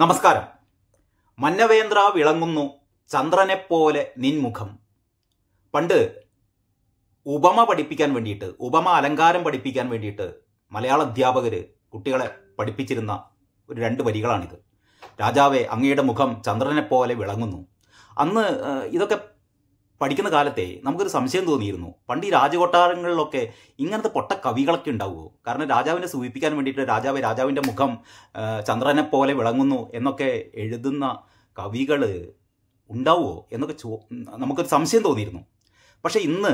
നമസ്കാരം മന്നവേന്ദ്ര വിളങ്ങുന്നു ചന്ദ്രനെപ്പോലെ നിൻമുഖം പണ്ട് ഉപമ പഠിപ്പിക്കാൻ വേണ്ടിയിട്ട് ഉപമ അലങ്കാരം പഠിപ്പിക്കാൻ വേണ്ടിയിട്ട് മലയാള അധ്യാപകർ കുട്ടികളെ പഠിപ്പിച്ചിരുന്ന ഒരു രണ്ട് വരികളാണിത് രാജാവെ അങ്ങയുടെ മുഖം ചന്ദ്രനെപ്പോലെ വിളങ്ങുന്നു അന്ന് ഇതൊക്കെ പഠിക്കുന്ന കാലത്തെ നമുക്കൊരു സംശയം തോന്നിയിരുന്നു പണ്ട് ഈ രാജകൊട്ടാരങ്ങളിലൊക്കെ ഇങ്ങനത്തെ പൊട്ട കവികളൊക്കെ ഉണ്ടാവുമോ കാരണം രാജാവിനെ സൂചിപ്പിക്കാൻ വേണ്ടിയിട്ട് രാജാവ് രാജാവിൻ്റെ മുഖം ചന്ദ്രനെ പോലെ വിളങ്ങുന്നു എന്നൊക്കെ എഴുതുന്ന കവികൾ ഉണ്ടാവുമോ എന്നൊക്കെ ചോ നമുക്കൊരു സംശയം തോന്നിയിരുന്നു പക്ഷേ ഇന്ന്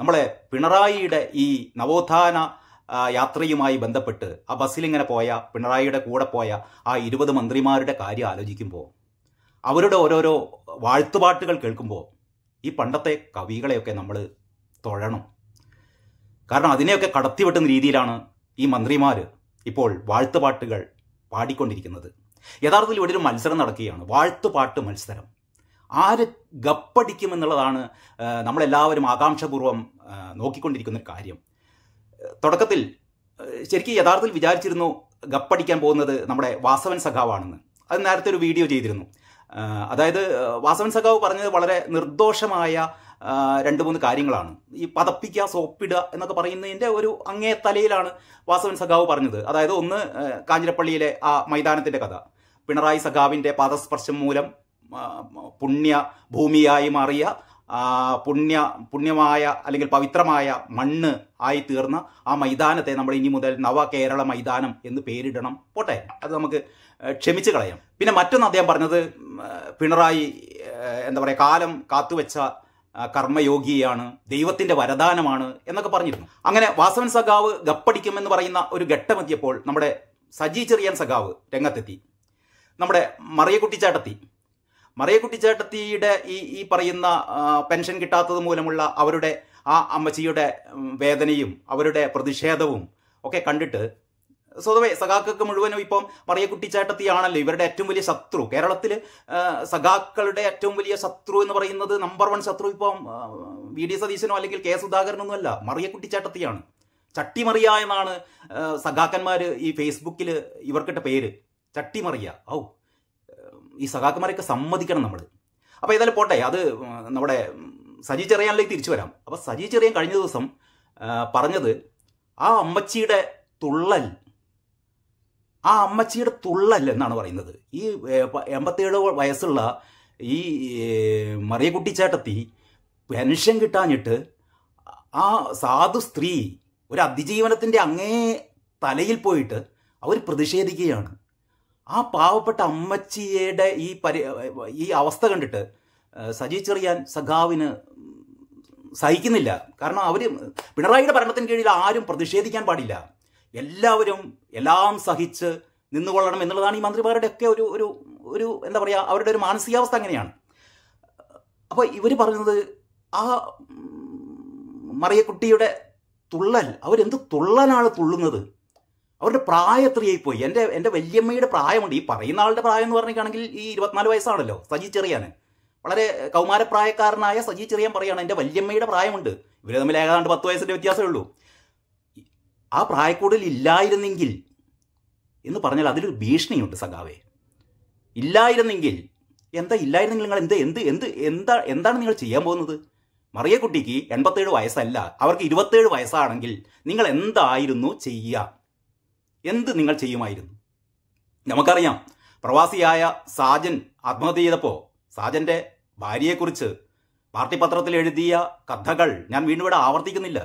നമ്മളെ പിണറായിയുടെ ഈ നവോത്ഥാന യാത്രയുമായി ബന്ധപ്പെട്ട് ആ ബസ്സിലിങ്ങനെ പോയ പിണറായിയുടെ കൂടെ പോയ ആ ഇരുപത് മന്ത്രിമാരുടെ കാര്യം ആലോചിക്കുമ്പോൾ അവരുടെ ഓരോരോ വാഴ്ത്തുപാട്ടുകൾ കേൾക്കുമ്പോൾ ഈ പണ്ടത്തെ കവികളെയൊക്കെ നമ്മൾ തൊഴണം കാരണം അതിനെയൊക്കെ കടത്തിവെട്ടുന്ന രീതിയിലാണ് ഈ മന്ത്രിമാർ ഇപ്പോൾ വാഴ്ത്തുപാട്ടുകൾ പാടിക്കൊണ്ടിരിക്കുന്നത് യഥാർത്ഥത്തിൽ ഇവിടെ ഒരു മത്സരം നടക്കുകയാണ് വാഴ്ത്തുപാട്ട് മത്സരം ആര് ഗപ്പടിക്കുമെന്നുള്ളതാണ് നമ്മളെല്ലാവരും ആകാംക്ഷപൂർവ്വം നോക്കിക്കൊണ്ടിരിക്കുന്ന ഒരു കാര്യം തുടക്കത്തിൽ ശരിക്കും യഥാർത്ഥത്തിൽ വിചാരിച്ചിരുന്നു ഗപ്പടിക്കാൻ പോകുന്നത് നമ്മുടെ വാസവൻ സഖാവാണെന്ന് അത് നേരത്തെ ഒരു വീഡിയോ ചെയ്തിരുന്നു അതായത് വാസവൻ സഖാവ് പറഞ്ഞത് വളരെ നിർദോഷമായ രണ്ട് മൂന്ന് കാര്യങ്ങളാണ് ഈ പതപ്പിക്കുക സോപ്പിടുക എന്നൊക്കെ പറയുന്നതിൻ്റെ ഒരു അങ്ങേ തലയിലാണ് വാസവൻ സഖാവ് പറഞ്ഞത് അതായത് ഒന്ന് കാഞ്ഞിരപ്പള്ളിയിലെ ആ മൈതാനത്തിൻ്റെ കഥ പിണറായി സഖാവിൻ്റെ പാദസ്പർശം മൂലം പുണ്യ ഭൂമിയായി മാറിയ പുണ്യ പുണ്യമായ അല്ലെങ്കിൽ പവിത്രമായ മണ്ണ് ആയി തീർന്ന ആ മൈതാനത്തെ നമ്മൾ ഇനി മുതൽ നവ കേരള മൈതാനം എന്ന് പേരിടണം പോട്ടെ അത് നമുക്ക് ക്ഷമിച്ച് കളയാം പിന്നെ മറ്റൊന്ന് അദ്ദേഹം പറഞ്ഞത് പിണറായി എന്താ പറയുക കാലം കാത്തുവെച്ച കർമ്മയോഗിയാണ് ദൈവത്തിന്റെ വരദാനമാണ് എന്നൊക്കെ പറഞ്ഞിരുന്നു അങ്ങനെ വാസവൻ സഖാവ് ഗപ്പടിക്കുമെന്ന് പറയുന്ന ഒരു ഘട്ടമെത്തിയപ്പോൾ നമ്മുടെ സജി ചെറിയാൻ സഖാവ് രംഗത്തെത്തി നമ്മുടെ മറിയക്കുട്ടി മറിയക്കുട്ടി ചേട്ടത്തിയുടെ ഈ ഈ പറയുന്ന പെൻഷൻ കിട്ടാത്തത് മൂലമുള്ള അവരുടെ ആ അമ്മച്ചിയുടെ വേദനയും അവരുടെ പ്രതിഷേധവും ഒക്കെ കണ്ടിട്ട് സ്വതവേ സഖാക്കൾക്ക് മുഴുവനും ഇപ്പം മറിയക്കുട്ടി ചേട്ടത്തിയാണല്ലോ ഇവരുടെ ഏറ്റവും വലിയ ശത്രു കേരളത്തിൽ സഖാക്കളുടെ ഏറ്റവും വലിയ ശത്രു എന്ന് പറയുന്നത് നമ്പർ വൺ ശത്രു ഇപ്പം വി ഡി സതീശനോ അല്ലെങ്കിൽ കെ സുധാകരനൊന്നും അല്ല മറിയക്കുട്ടി ചേട്ടത്തിയാണ് ചട്ടിമറിയ എന്നാണ് സഖാക്കന്മാർ ഈ ഫേസ്ബുക്കിൽ ഇവർക്കിട്ട പേര് ചട്ടിമറിയ ഔ ഈ സഖാക്കന്മാരൊക്കെ സമ്മതിക്കണം നമ്മൾ അപ്പോൾ ഏതായാലും പോട്ടെ അത് നമ്മുടെ സജി ചെറിയാനിലേക്ക് തിരിച്ചു വരാം അപ്പോൾ സജി ചെറിയാൻ കഴിഞ്ഞ ദിവസം പറഞ്ഞത് ആ അമ്മച്ചിയുടെ തുള്ളൽ ആ അമ്മച്ചിയുടെ തുള്ളൽ എന്നാണ് പറയുന്നത് ഈ എൺപത്തേഴ് വയസ്സുള്ള ഈ മറിയക്കുട്ടി ചേട്ടത്തി പെൻഷൻ കിട്ടാഞ്ഞിട്ട് ആ സാധു സ്ത്രീ ഒരു അതിജീവനത്തിൻ്റെ അങ്ങേ തലയിൽ പോയിട്ട് അവർ പ്രതിഷേധിക്കുകയാണ് ആ പാവപ്പെട്ട അമ്മച്ചിയുടെ ഈ പരി ഈ അവസ്ഥ കണ്ടിട്ട് സജി ചെറിയാൻ സഖാവിന് സഹിക്കുന്നില്ല കാരണം അവർ പിണറായിയുടെ ഭരണത്തിന് കീഴിൽ ആരും പ്രതിഷേധിക്കാൻ പാടില്ല എല്ലാവരും എല്ലാം സഹിച്ച് നിന്നുകൊള്ളണം എന്നുള്ളതാണ് ഈ മന്ത്രിമാരുടെയൊക്കെ ഒരു ഒരു ഒരു എന്താ പറയുക അവരുടെ ഒരു മാനസികാവസ്ഥ അങ്ങനെയാണ് അപ്പോൾ ഇവർ പറയുന്നത് ആ മറിയക്കുട്ടിയുടെ തുള്ളൽ അവരെന്ത് തുള്ളലാണ് തുള്ളുന്നത് അവരുടെ പ്രായം എത്രയായി പോയി എൻ്റെ എൻ്റെ വലിയമ്മയുടെ പ്രായമുണ്ട് ഈ പറയുന്ന ആളുടെ പ്രായം എന്ന് പറഞ്ഞിട്ടാണെങ്കിൽ ഈ ഇരുപത്തിനാല് വയസ്സാണല്ലോ സജി ചെറിയാൻ വളരെ കൗമാരപ്രായക്കാരനായ സജി ചെറിയാൻ പറയാണ് എൻ്റെ വലിയമ്മയുടെ പ്രായമുണ്ട് ഇവർ തമ്മിൽ ഏകാണ്ട് പത്ത് വയസ്സിൻ്റെ വ്യത്യാസമേ ഉള്ളൂ ആ പ്രായക്കൂടൽ ഇല്ലായിരുന്നെങ്കിൽ എന്ന് പറഞ്ഞാൽ അതിലൊരു ഭീഷണിയുണ്ട് സഖാവേ ഇല്ലായിരുന്നെങ്കിൽ എന്താ ഇല്ലായിരുന്നെങ്കിൽ നിങ്ങൾ എന്ത് എന്ത് എന്ത് എന്താ എന്താണ് നിങ്ങൾ ചെയ്യാൻ പോകുന്നത് മറിയക്കുട്ടിക്ക് എൺപത്തേഴ് വയസ്സല്ല അവർക്ക് ഇരുപത്തേഴ് വയസ്സാണെങ്കിൽ നിങ്ങൾ എന്തായിരുന്നു ചെയ്യുക എന്ത് നിങ്ങൾ ചെയ്യുമായിരുന്നു നമുക്കറിയാം പ്രവാസിയായ സാജൻ ആത്മഹത്യ ചെയ്തപ്പോൾ സാജന്റെ ഭാര്യയെക്കുറിച്ച് പാർട്ടി പത്രത്തിൽ എഴുതിയ കഥകൾ ഞാൻ വീണ്ടും ഇവിടെ ആവർത്തിക്കുന്നില്ല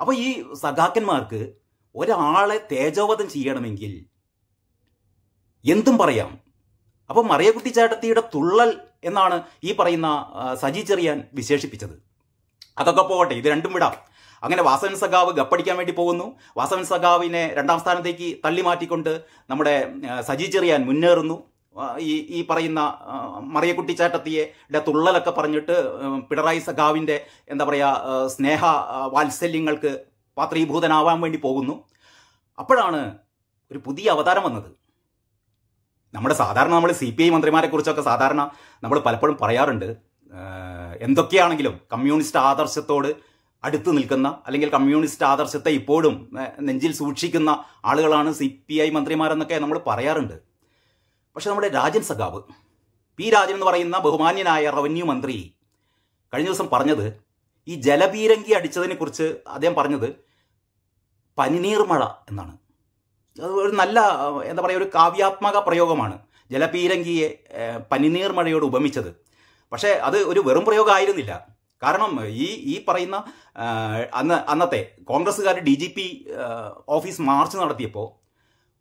അപ്പോൾ ഈ സഖാക്കന്മാർക്ക് ഒരാളെ തേജോവധം ചെയ്യണമെങ്കിൽ എന്തും പറയാം അപ്പോൾ മറിയക്കുട്ടി തുള്ളൽ എന്നാണ് ഈ പറയുന്ന സജി ചെറിയാൻ വിശേഷിപ്പിച്ചത് അതൊക്കെ പോകട്ടെ ഇത് രണ്ടും വിടാം അങ്ങനെ വാസവൻ സഖാവ് ഗപ്പടിക്കാൻ വേണ്ടി പോകുന്നു വാസവൻ സഖാവിനെ രണ്ടാം സ്ഥാനത്തേക്ക് തള്ളി മാറ്റിക്കൊണ്ട് നമ്മുടെ സജി ചെറിയാൻ മുന്നേറുന്നു ഈ ഈ പറയുന്ന മറിയക്കുട്ടി ചേട്ടത്തിയെ തുള്ളലൊക്കെ പറഞ്ഞിട്ട് പിണറായി സഖാവിൻ്റെ എന്താ പറയുക സ്നേഹ വാത്സല്യങ്ങൾക്ക് പാത്രീഭൂതനാവാൻ വേണ്ടി പോകുന്നു അപ്പോഴാണ് ഒരു പുതിയ അവതാരം വന്നത് നമ്മുടെ സാധാരണ നമ്മൾ സി പി ഐ മന്ത്രിമാരെക്കുറിച്ചൊക്കെ സാധാരണ നമ്മൾ പലപ്പോഴും പറയാറുണ്ട് എന്തൊക്കെയാണെങ്കിലും കമ്മ്യൂണിസ്റ്റ് ആദർശത്തോട് അടുത്ത് നിൽക്കുന്ന അല്ലെങ്കിൽ കമ്മ്യൂണിസ്റ്റ് ആദർശത്തെ ഇപ്പോഴും നെഞ്ചിൽ സൂക്ഷിക്കുന്ന ആളുകളാണ് സി പി ഐ മന്ത്രിമാരെന്നൊക്കെ നമ്മൾ പറയാറുണ്ട് പക്ഷെ നമ്മുടെ രാജൻ സഖാവ് പി രാജൻ എന്ന് പറയുന്ന ബഹുമാന്യനായ റവന്യൂ മന്ത്രി കഴിഞ്ഞ ദിവസം പറഞ്ഞത് ഈ ജലപീരങ്കി അടിച്ചതിനെ കുറിച്ച് അദ്ദേഹം പറഞ്ഞത് പനിനീർ മഴ എന്നാണ് അത് ഒരു നല്ല എന്താ പറയുക ഒരു കാവ്യാത്മക പ്രയോഗമാണ് ജലപീരങ്കിയെ പനിനീർ മഴയോട് ഉപമിച്ചത് പക്ഷേ അത് ഒരു വെറും പ്രയോഗമായിരുന്നില്ല കാരണം ഈ ഈ പറയുന്ന അന്ന് അന്നത്തെ കോൺഗ്രസ്സുകാർ D G P office march നടത്തിയപ്പോൾ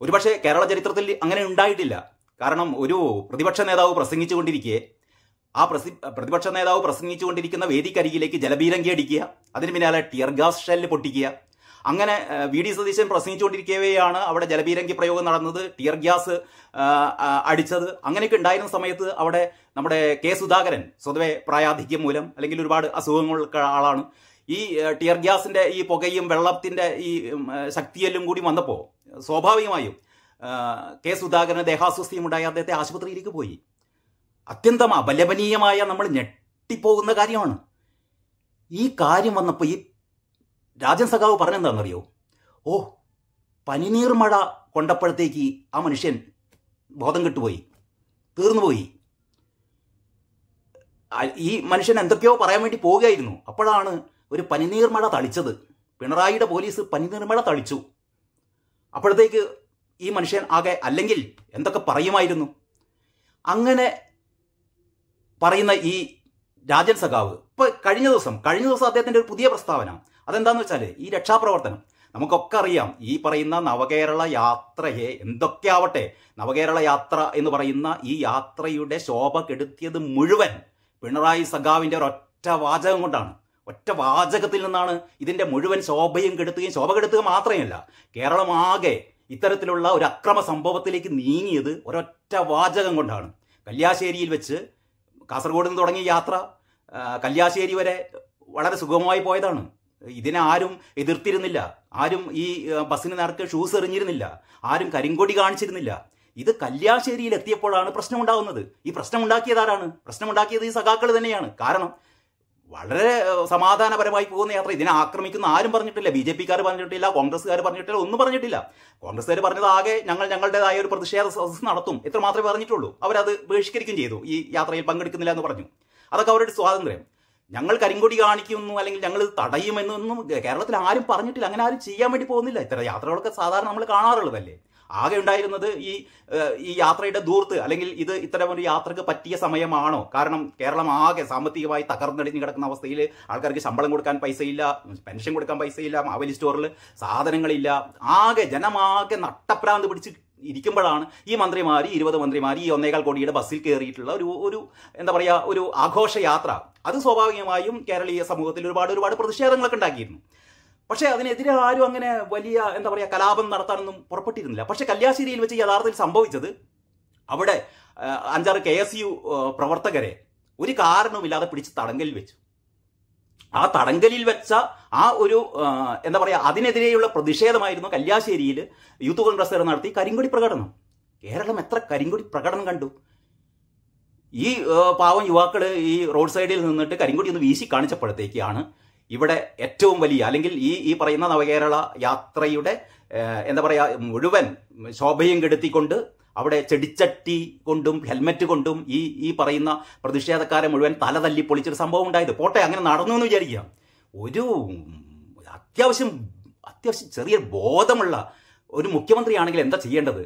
ഒരുപക്ഷെ കേരള ചരിത്രത്തിൽ അങ്ങനെ ഉണ്ടായിട്ടില്ല കാരണം ഒരു പ്രതിപക്ഷ നേതാവ് പ്രസംഗിച്ചുകൊണ്ടിരിക്കെ ആ പ്രസി പ്രതിപക്ഷ നേതാവ് പ്രസംഗിച്ചുകൊണ്ടിരിക്കുന്ന വേദിക്കരികിലേക്ക് ജലബീരങ്കി അടിക്കുക അതിന് പിന്നാലെ ടിയർ ഗ്യാസ് ഷെല്ല് പൊട്ടിക്കുക അങ്ങനെ വി ഡി സതീശൻ പ്രസംഗിച്ചുകൊണ്ടിരിക്കവെയാണ് അവിടെ ജലബീരങ്കി പ്രയോഗം നടന്നത് ടിയർ ഗ്യാസ് അടിച്ചത് അങ്ങനെയൊക്കെ ഉണ്ടായിരുന്ന സമയത്ത് അവിടെ നമ്മുടെ കെ സുധാകരൻ സ്വതവേ പ്രായാധിക്യം മൂലം അല്ലെങ്കിൽ ഒരുപാട് അസുഖങ്ങൾക്ക് ആളാണ് ഈ ടിയർ ഗ്യാസിൻ്റെ ഈ പുകയും വെള്ളത്തിൻ്റെ ഈ ശക്തിയെല്ലാം കൂടി വന്നപ്പോൾ സ്വാഭാവികമായും കെ സുധാകരന് ദേഹാസ്വസ്ഥയുമുണ്ടായി അദ്ദേഹത്തെ ആശുപത്രിയിലേക്ക് പോയി അത്യന്തം അപലപനീയമായ നമ്മൾ ഞെട്ടിപ്പോകുന്ന കാര്യമാണ് ഈ കാര്യം വന്നപ്പോൾ ഈ രാജൻ സഖാവ് പറഞ്ഞെന്താണെന്നറിയോ ഓ പനിനീർ മഴ കൊണ്ടപ്പോഴത്തേക്ക് ആ മനുഷ്യൻ ബോധം കെട്ടുപോയി തീർന്നുപോയി ഈ മനുഷ്യൻ എന്തൊക്കെയോ പറയാൻ വേണ്ടി പോവുകയായിരുന്നു അപ്പോഴാണ് ഒരു പനിനീർമഴ തളിച്ചത് പിണറായിയുടെ പോലീസ് പനിനീർമഴ തളിച്ചു അപ്പോഴത്തേക്ക് ഈ മനുഷ്യൻ ആകെ അല്ലെങ്കിൽ എന്തൊക്കെ പറയുമായിരുന്നു അങ്ങനെ പറയുന്ന ഈ രാജൻ സഖാവ് ഇപ്പൊ കഴിഞ്ഞ ദിവസം കഴിഞ്ഞ ദിവസം അദ്ദേഹത്തിന്റെ ഒരു പുതിയ പ്രസ്താവന അതെന്താന്ന് വെച്ചാൽ ഈ രക്ഷാപ്രവർത്തനം നമുക്കൊക്കെ അറിയാം ഈ പറയുന്ന നവകേരള യാത്രയെ എന്തൊക്കെയാവട്ടെ നവകേരള യാത്ര എന്ന് പറയുന്ന ഈ യാത്രയുടെ ശോഭ കെടുത്തിയത് മുഴുവൻ പിണറായി സഖാവിൻ്റെ ഒരൊറ്റ വാചകം കൊണ്ടാണ് ഒറ്റ വാചകത്തിൽ നിന്നാണ് ഇതിൻ്റെ മുഴുവൻ ശോഭയും കെടുത്തുകയും ശോഭ കെടുത്തുക മാത്രമല്ല കേരളമാകെ ഇത്തരത്തിലുള്ള ഒരു അക്രമ സംഭവത്തിലേക്ക് നീങ്ങിയത് ഒരൊറ്റ വാചകം കൊണ്ടാണ് കല്യാശ്ശേരിയിൽ വെച്ച് കാസർഗോഡ് നിന്ന് തുടങ്ങിയ യാത്ര കല്യാശ്ശേരി വരെ വളരെ സുഗമമായി പോയതാണ് ഇതിനെ ആരും എതിർത്തിരുന്നില്ല ആരും ഈ ബസ്സിന് നേർക്ക് ഷൂസ് എറിഞ്ഞിരുന്നില്ല ആരും കരിങ്കൊടി കാണിച്ചിരുന്നില്ല ഇത് കല്യാശ്ശേരിയിൽ എത്തിയപ്പോഴാണ് പ്രശ്നമുണ്ടാകുന്നത് ഈ പ്രശ്നമുണ്ടാക്കിയത് ആരാണ് പ്രശ്നമുണ്ടാക്കിയത് ഈ സഖാക്കൾ തന്നെയാണ് കാരണം വളരെ സമാധാനപരമായി പോകുന്ന യാത്ര ഇതിനെ ആക്രമിക്കുന്ന ആരും പറഞ്ഞിട്ടില്ല ബി ജെ പിക്കാർ പറഞ്ഞിട്ടില്ല കോൺഗ്രസ്സുകാർ പറഞ്ഞിട്ടില്ല ഒന്നും പറഞ്ഞിട്ടില്ല കോൺഗ്രസ്സുകാർ പറഞ്ഞത് ആകെ ഞങ്ങൾ ഞങ്ങളുടേതായ ഒരു പ്രതിഷേധ സദസ്സ് നടത്തും ഇത്ര മാത്രമേ പറഞ്ഞിട്ടുള്ളൂ അവരത് ബഹിഷ്കരിക്കും ചെയ്തു ഈ യാത്രയിൽ പങ്കെടുക്കുന്നില്ല എന്ന് പറഞ്ഞു അതൊക്കെ അവരുടെ സ്വാതന്ത്ര്യം ഞങ്ങൾ കരിങ്കൊടി കാണിക്കുന്നു അല്ലെങ്കിൽ ഞങ്ങൾ തടയുമെന്നൊന്നും കേരളത്തിൽ ആരും പറഞ്ഞിട്ടില്ല അങ്ങനെ ആരും ചെയ്യാൻ വേണ്ടി പോകുന്നില്ല ഇത്ര യാത്രകളൊക്കെ സാധാരണ നമ്മൾ കാണാറുള്ളതല്ലേ ആകെ ഉണ്ടായിരുന്നത് ഈ ഈ യാത്രയുടെ ദൂർത്ത് അല്ലെങ്കിൽ ഇത് ഇത്തരമൊരു യാത്രക്ക് പറ്റിയ സമയമാണോ കാരണം കേരളം ആകെ സാമ്പത്തികമായി തകർന്നടിഞ്ഞ് കിടക്കുന്ന അവസ്ഥയിൽ ആൾക്കാർക്ക് ശമ്പളം കൊടുക്കാൻ പൈസയില്ല പെൻഷൻ കൊടുക്കാൻ പൈസയില്ല മാവലി സ്റ്റോറിൽ സാധനങ്ങളില്ല ആകെ ജനമാകെ നട്ടപ്രാന്ത് പിടിച്ച് ഇരിക്കുമ്പോഴാണ് ഈ മന്ത്രിമാർ ഇരുപത് മന്ത്രിമാർ ഈ ഒന്നേകാൽ കോടിയുടെ ബസ്സിൽ കയറിയിട്ടുള്ള ഒരു ഒരു എന്താ പറയുക ഒരു ആഘോഷയാത്ര അത് സ്വാഭാവികമായും കേരളീയ സമൂഹത്തിൽ ഒരുപാട് ഒരുപാട് പ്രതിഷേധങ്ങളൊക്കെ ഉണ്ടാക്കിയിരുന്നു പക്ഷേ അതിനെതിരെ ആരും അങ്ങനെ വലിയ എന്താ പറയുക കലാപം നടത്താനൊന്നും പുറപ്പെട്ടിരുന്നില്ല പക്ഷെ കല്യാശ്ശേരിയിൽ വെച്ച് യഥാർത്ഥത്തിൽ സംഭവിച്ചത് അവിടെ അഞ്ചാറ് കെ എസ് യു പ്രവർത്തകരെ ഒരു കാരണവുമില്ലാതെ പിടിച്ച് തടങ്കലിൽ വെച്ചു ആ തടങ്കലിൽ വെച്ച ആ ഒരു എന്താ പറയുക അതിനെതിരെയുള്ള പ്രതിഷേധമായിരുന്നു കല്യാശ്ശേരിയിൽ യൂത്ത് കോൺഗ്രസ് നടത്തി കരിങ്കൊടി പ്രകടനം കേരളം എത്ര കരിങ്കൊടി പ്രകടനം കണ്ടു ഈ പാവം യുവാക്കൾ ഈ റോഡ് സൈഡിൽ നിന്നിട്ട് കരിങ്കൊടി ഒന്ന് വീശി കാണിച്ചപ്പോഴത്തേക്കാണ് ഇവിടെ ഏറ്റവും വലിയ അല്ലെങ്കിൽ ഈ ഈ പറയുന്ന നവകേരള യാത്രയുടെ എന്താ പറയുക മുഴുവൻ ശോഭയും കെടുത്തിക്കൊണ്ട് അവിടെ ചെടിച്ചട്ടി കൊണ്ടും ഹെൽമെറ്റ് കൊണ്ടും ഈ ഈ പറയുന്ന പ്രതിഷേധക്കാരെ മുഴുവൻ തല തല്ലി പൊളിച്ചൊരു സംഭവം ഉണ്ടായത് പോട്ടെ അങ്ങനെ നടന്നു എന്ന് വിചാരിക്കുക ഒരു അത്യാവശ്യം അത്യാവശ്യം ചെറിയ ബോധമുള്ള ഒരു മുഖ്യമന്ത്രിയാണെങ്കിൽ എന്താ ചെയ്യേണ്ടത്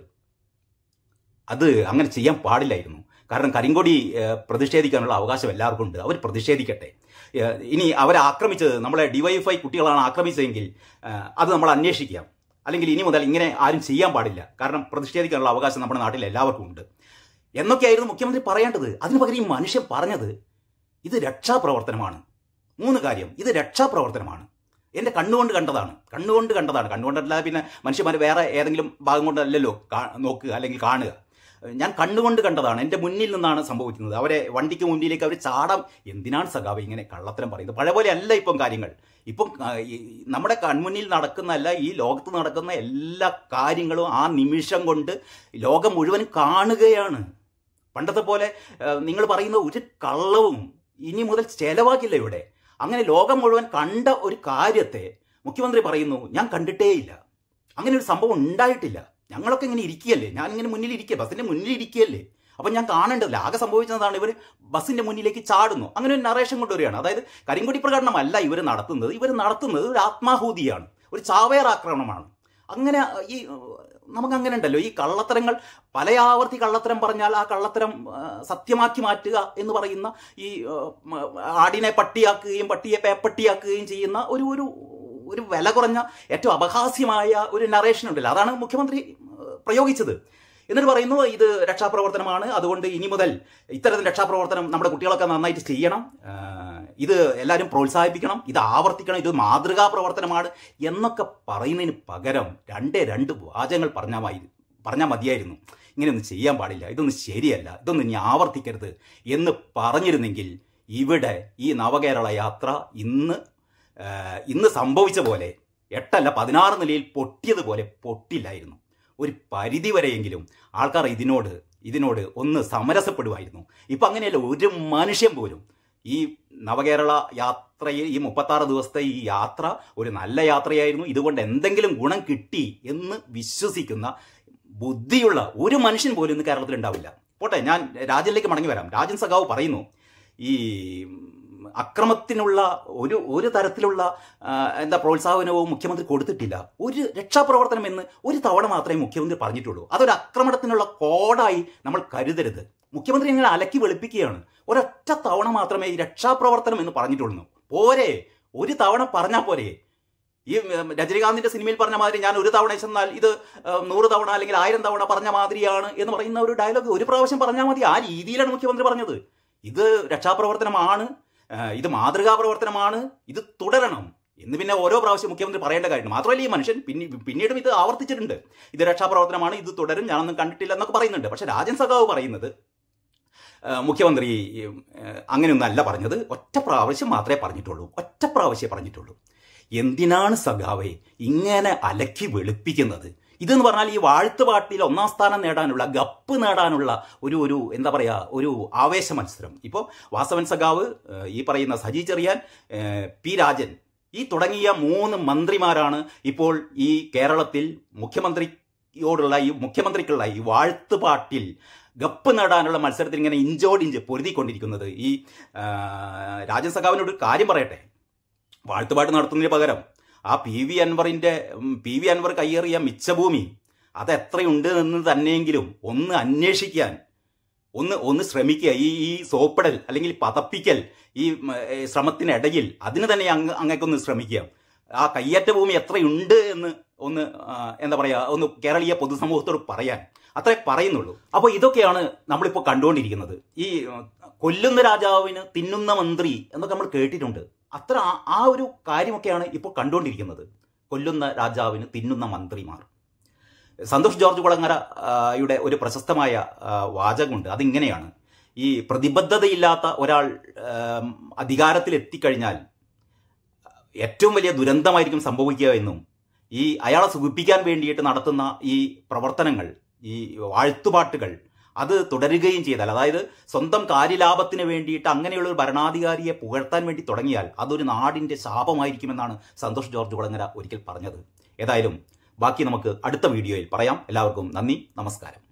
അത് അങ്ങനെ ചെയ്യാൻ പാടില്ലായിരുന്നു കാരണം കരിങ്കൊടി പ്രതിഷേധിക്കാനുള്ള അവകാശം എല്ലാവർക്കും ഉണ്ട് അവർ പ്രതിഷേധിക്കട്ടെ ഇനി അവരെ ആക്രമിച്ചത് നമ്മളെ ഡിവൈഎഫ്ഐ കുട്ടികളാണ് ആക്രമിച്ചതെങ്കിൽ അത് നമ്മൾ അന്വേഷിക്കാം അല്ലെങ്കിൽ ഇനി മുതൽ ഇങ്ങനെ ആരും ചെയ്യാൻ പാടില്ല കാരണം പ്രതിഷേധിക്കാനുള്ള അവകാശം നമ്മുടെ നാട്ടിൽ എല്ലാവർക്കും ഉണ്ട് എന്നൊക്കെയായിരുന്നു മുഖ്യമന്ത്രി പറയേണ്ടത് അതിനു പകരം ഈ മനുഷ്യൻ പറഞ്ഞത് ഇത് രക്ഷാപ്രവർത്തനമാണ് മൂന്ന് കാര്യം ഇത് രക്ഷാപ്രവർത്തനമാണ് എൻ്റെ കണ്ണുകൊണ്ട് കണ്ടതാണ് കണ്ണുകൊണ്ട് കണ്ടതാണ് കണ്ണുകൊണ്ടല്ലാതെ പിന്നെ മനുഷ്യന്മാർ വേറെ ഏതെങ്കിലും ഭാഗം കൊണ്ടല്ലല്ലോ നോക്കുക അല്ലെങ്കിൽ കാണുക ഞാൻ കണ്ണുകൊണ്ട് കണ്ടതാണ് എൻ്റെ മുന്നിൽ നിന്നാണ് സംഭവിക്കുന്നത് അവരെ വണ്ടിക്ക് മുന്നിലേക്ക് അവർ ചാടാം എന്തിനാണ് സഖാവ് ഇങ്ങനെ കള്ളത്തരം പറയുന്നത് പഴയ പോലെ അല്ല ഇപ്പം കാര്യങ്ങൾ ഇപ്പം നമ്മുടെ കൺമുന്നിൽ നടക്കുന്നതല്ല ഈ ലോകത്ത് നടക്കുന്ന എല്ലാ കാര്യങ്ങളും ആ നിമിഷം കൊണ്ട് ലോകം മുഴുവൻ കാണുകയാണ് പണ്ടത്തെ പോലെ നിങ്ങൾ പറയുന്ന ഒരു കള്ളവും ഇനി മുതൽ ചെലവാക്കില്ല ഇവിടെ അങ്ങനെ ലോകം മുഴുവൻ കണ്ട ഒരു കാര്യത്തെ മുഖ്യമന്ത്രി പറയുന്നു ഞാൻ കണ്ടിട്ടേയില്ല അങ്ങനെ ഒരു സംഭവം ഉണ്ടായിട്ടില്ല ഞങ്ങളൊക്കെ ഇങ്ങനെ ഇരിക്കുകയല്ലേ ഞാൻ ഇങ്ങനെ മുന്നിൽ ഇരിക്കുക ബസ്സിന്റെ മുന്നിൽ ഇരിക്കുകയല്ലേ അപ്പൊ ഞാൻ കാണേണ്ടതില്ല ആകെ സംഭവിച്ചതാണ് ഇവർ ബസ്സിന്റെ മുന്നിലേക്ക് ചാടുന്നു അങ്ങനെ ഒരു നറേഷൻ കൊണ്ടുവരികയാണ് അതായത് കരിങ്കുടി പ്രകടനമല്ല ഇവർ നടത്തുന്നത് ഇവർ നടത്തുന്നത് ഒരു ആത്മാഹൂതിയാണ് ഒരു ചാവേർ ആക്രമണമാണ് അങ്ങനെ ഈ നമുക്ക് അങ്ങനെ ഉണ്ടല്ലോ ഈ കള്ളത്തരങ്ങൾ പല ആവർത്തി കള്ളത്തരം പറഞ്ഞാൽ ആ കള്ളത്തരം സത്യമാക്കി മാറ്റുക എന്ന് പറയുന്ന ഈ ആടിനെ പട്ടിയാക്കുകയും പട്ടിയെ പേപ്പട്ടിയാക്കുകയും ചെയ്യുന്ന ഒരു ഒരു ഒരു വില കുറഞ്ഞ ഏറ്റവും അപഹാസ്യമായ ഒരു നറേഷൻ ഉണ്ടല്ലോ അതാണ് മുഖ്യമന്ത്രി പ്രയോഗിച്ചത് എന്നിട്ട് പറയുന്നു ഇത് രക്ഷാപ്രവർത്തനമാണ് അതുകൊണ്ട് ഇനി മുതൽ ഇത്തരത്തിൽ രക്ഷാപ്രവർത്തനം നമ്മുടെ കുട്ടികളൊക്കെ നന്നായിട്ട് ചെയ്യണം ഇത് എല്ലാവരും പ്രോത്സാഹിപ്പിക്കണം ഇത് ആവർത്തിക്കണം ഇത് മാതൃകാ പ്രവർത്തനമാണ് എന്നൊക്കെ പറയുന്നതിന് പകരം രണ്ടേ രണ്ട് വാചകങ്ങൾ പറഞ്ഞാൽ മതി പറഞ്ഞാൽ മതിയായിരുന്നു ഇങ്ങനെയൊന്നും ചെയ്യാൻ പാടില്ല ഇതൊന്നും ശരിയല്ല ഇതൊന്നും ഇനി ആവർത്തിക്കരുത് എന്ന് പറഞ്ഞിരുന്നെങ്കിൽ ഇവിടെ ഈ നവകേരള യാത്ര ഇന്ന് ഇന്ന് സംഭവിച്ച പോലെ എട്ടല്ല പതിനാറ് നിലയിൽ പൊട്ടിയതുപോലെ പൊട്ടില്ലായിരുന്നു ഒരു പരിധി വരെയെങ്കിലും ആൾക്കാർ ഇതിനോട് ഇതിനോട് ഒന്ന് സമരസപ്പെടുമായിരുന്നു ഇപ്പം അങ്ങനെയല്ല ഒരു മനുഷ്യൻ പോലും ഈ നവകേരള യാത്രയിൽ ഈ മുപ്പത്താറ് ദിവസത്തെ ഈ യാത്ര ഒരു നല്ല യാത്രയായിരുന്നു ഇതുകൊണ്ട് എന്തെങ്കിലും ഗുണം കിട്ടി എന്ന് വിശ്വസിക്കുന്ന ബുദ്ധിയുള്ള ഒരു മനുഷ്യൻ പോലും ഇന്ന് കേരളത്തിൽ ഉണ്ടാവില്ല പോട്ടെ ഞാൻ രാജനിലേക്ക് മടങ്ങി വരാം രാജൻ സഖാവ് പറയുന്നു ഈ അക്രമത്തിനുള്ള ഒരു ഒരു തരത്തിലുള്ള എന്താ പ്രോത്സാഹനവും മുഖ്യമന്ത്രി കൊടുത്തിട്ടില്ല ഒരു രക്ഷാപ്രവർത്തനം എന്ന് ഒരു തവണ മാത്രമേ മുഖ്യമന്ത്രി പറഞ്ഞിട്ടുള്ളൂ അതൊരു അക്രമണത്തിനുള്ള കോഡായി നമ്മൾ കരുതരുത് മുഖ്യമന്ത്രി ഇങ്ങനെ അലക്കി വെളുപ്പിക്കുകയാണ് ഒരൊറ്റ തവണ മാത്രമേ ഈ രക്ഷാപ്രവർത്തനം എന്ന് പറഞ്ഞിട്ടുള്ളൂ പോരെ ഒരു തവണ പറഞ്ഞാൽ പോരെ ഈ രജനീകാന്തിന്റെ സിനിമയിൽ പറഞ്ഞ മാതിരി ഞാൻ ഒരു തവണ ചെന്നാൽ ഇത് നൂറ് തവണ അല്ലെങ്കിൽ ആയിരം തവണ പറഞ്ഞ മാതിരിയാണ് എന്ന് പറയുന്ന ഒരു ഡയലോഗ് ഒരു പ്രാവശ്യം പറഞ്ഞാൽ മതി ആ രീതിയിലാണ് മുഖ്യമന്ത്രി പറഞ്ഞത് ഇത് രക്ഷാപ്രവർത്തനമാണ് ഇത് മാതൃകാ പ്രവർത്തനമാണ് ഇത് തുടരണം എന്ന് പിന്നെ ഓരോ പ്രാവശ്യം മുഖ്യമന്ത്രി പറയേണ്ട കാര്യം മാത്രമല്ല ഈ മനുഷ്യൻ പിന്നെ പിന്നീടും ഇത് ആവർത്തിച്ചിട്ടുണ്ട് ഇത് രക്ഷാപ്രവർത്തനമാണ് ഇത് തുടരും ഞാനൊന്നും കണ്ടിട്ടില്ല എന്നൊക്കെ പറയുന്നുണ്ട് പക്ഷെ രാജൻ സഖാവ് പറയുന്നത് മുഖ്യമന്ത്രി അല്ല പറഞ്ഞത് ഒറ്റ പ്രാവശ്യം മാത്രമേ പറഞ്ഞിട്ടുള്ളൂ ഒറ്റ പ്രാവശ്യം പറഞ്ഞിട്ടുള്ളൂ എന്തിനാണ് സഖാവെ ഇങ്ങനെ അലക്കി വെളുപ്പിക്കുന്നത് ഇതെന്ന് പറഞ്ഞാൽ ഈ വാഴ്ത്തുപാട്ടിൽ ഒന്നാം സ്ഥാനം നേടാനുള്ള ഗപ്പ് നേടാനുള്ള ഒരു ഒരു എന്താ പറയുക ഒരു ആവേശ മത്സരം ഇപ്പോൾ വാസവൻ സഖാവ് ഈ പറയുന്ന സജി ചെറിയാൻ പി രാജൻ ഈ തുടങ്ങിയ മൂന്ന് മന്ത്രിമാരാണ് ഇപ്പോൾ ഈ കേരളത്തിൽ മുഖ്യമന്ത്രിയോടുള്ള ഈ മുഖ്യമന്ത്രിക്കുള്ള ഈ വാഴ്ത്തുപാട്ടിൽ ഗപ്പ് നേടാനുള്ള മത്സരത്തിൽ ഇങ്ങനെ ഇഞ്ചോടിഞ്ച് പൊരുതിക്കൊണ്ടിരിക്കുന്നത് ഈ രാജൻ സഖാവിനോട് കാര്യം പറയട്ടെ വാഴ്ത്തുപാട്ട് നടത്തുന്നതിന് പകരം ആ പി വി അൻവറിൻ്റെ പി വി അൻവർ കയ്യേറിയ മിച്ചഭൂമി അതെത്രയുണ്ട് എന്ന് തന്നെയെങ്കിലും ഒന്ന് അന്വേഷിക്കാൻ ഒന്ന് ഒന്ന് ശ്രമിക്കുക ഈ ഈ സോപ്പിടൽ അല്ലെങ്കിൽ പതപ്പിക്കൽ ഈ ശ്രമത്തിനിടയിൽ അതിന് തന്നെ അങ്ങ് അങ്ങക്കൊന്ന് ശ്രമിക്കുക ആ കയ്യേറ്റ ഭൂമി എത്രയുണ്ട് എന്ന് ഒന്ന് എന്താ പറയുക ഒന്ന് കേരളീയ പൊതുസമൂഹത്തോട് പറയാൻ അത്രേ പറയുന്നുള്ളൂ അപ്പോൾ ഇതൊക്കെയാണ് നമ്മളിപ്പോൾ കണ്ടുകൊണ്ടിരിക്കുന്നത് ഈ കൊല്ലുന്ന രാജാവിന് തിന്നുന്ന മന്ത്രി എന്നൊക്കെ നമ്മൾ കേട്ടിട്ടുണ്ട് അത്ര ആ ഒരു കാര്യമൊക്കെയാണ് ഇപ്പോൾ കണ്ടുകൊണ്ടിരിക്കുന്നത് കൊല്ലുന്ന രാജാവിന് തിന്നുന്ന മന്ത്രിമാർ സന്തോഷ് ജോർജ് കുളങ്ങരയുടെ ഒരു പ്രശസ്തമായ വാചകമുണ്ട് അതിങ്ങനെയാണ് ഈ പ്രതിബദ്ധതയില്ലാത്ത ഒരാൾ അധികാരത്തിൽ ഏറ്റവും വലിയ ദുരന്തമായിരിക്കും സംഭവിക്കുക എന്നും ഈ അയാളെ സുഖിപ്പിക്കാൻ വേണ്ടിയിട്ട് നടത്തുന്ന ഈ പ്രവർത്തനങ്ങൾ ഈ വാഴ്ത്തുപാട്ടുകൾ അത് തുടരുകയും ചെയ്താൽ അതായത് സ്വന്തം കാര്യലാഭത്തിന് വേണ്ടിയിട്ട് അങ്ങനെയുള്ള ഒരു ഭരണാധികാരിയെ പുകഴ്ത്താൻ വേണ്ടി തുടങ്ങിയാൽ അതൊരു നാടിൻ്റെ ശാപമായിരിക്കുമെന്നാണ് സന്തോഷ് ജോർജ് കുളങ്ങര ഒരിക്കൽ പറഞ്ഞത് ഏതായാലും ബാക്കി നമുക്ക് അടുത്ത വീഡിയോയിൽ പറയാം എല്ലാവർക്കും നന്ദി നമസ്കാരം